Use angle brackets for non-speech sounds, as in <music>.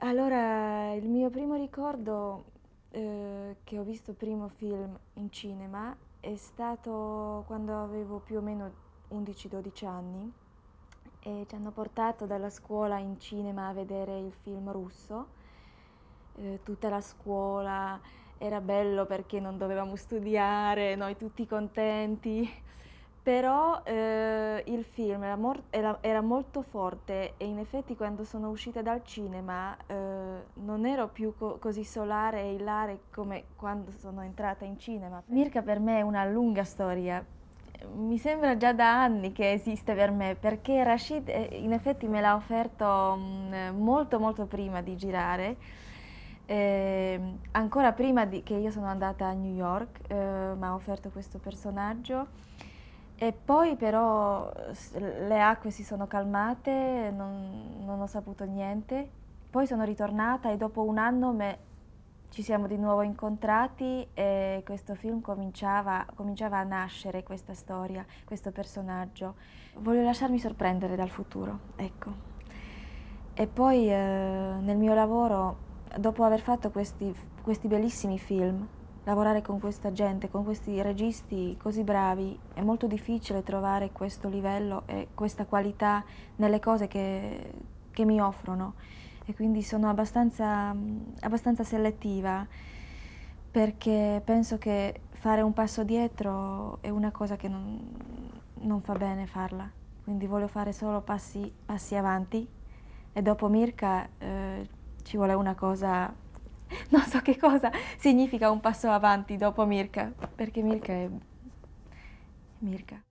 Allora, il mio primo ricordo eh, che ho visto primo film in cinema è stato quando avevo più o meno 11-12 anni e ci hanno portato dalla scuola in cinema a vedere il film russo. Eh, tutta la scuola era bello perché non dovevamo studiare, noi tutti contenti però eh, il film era, era, era, molto forte e in effetti quando sono uscita dal cinema eh, non ero più co così solare e ilare come quando sono entrata in cinema. Mirka per me è una lunga storia, mi sembra già da anni che esiste per me perché Rashid eh, in effetti me l'ha offerto mh, mm, molto molto prima di girare. Ehm, ancora prima che io sono andata a New York eh, mi ha offerto questo personaggio e poi però le acque si sono calmate, non, non ho saputo niente. Poi sono ritornata e dopo un anno me, ci siamo di nuovo incontrati e questo film cominciava, cominciava a nascere questa storia, questo personaggio. Voglio lasciarmi sorprendere dal futuro, ecco. E poi eh, nel mio lavoro, dopo aver fatto questi, questi bellissimi film, lavorare con questa gente, con questi registi così bravi, è molto difficile trovare questo livello e questa qualità nelle cose che, che mi offrono e quindi sono abbastanza, abbastanza selettiva perché penso che fare un passo dietro è una cosa che non, non fa bene farla, quindi voglio fare solo passi, passi avanti e dopo Mirka eh, ci vuole una cosa <laughs> non so che cosa significa un passo avanti dopo Mirka, perché Mirka è Mirka.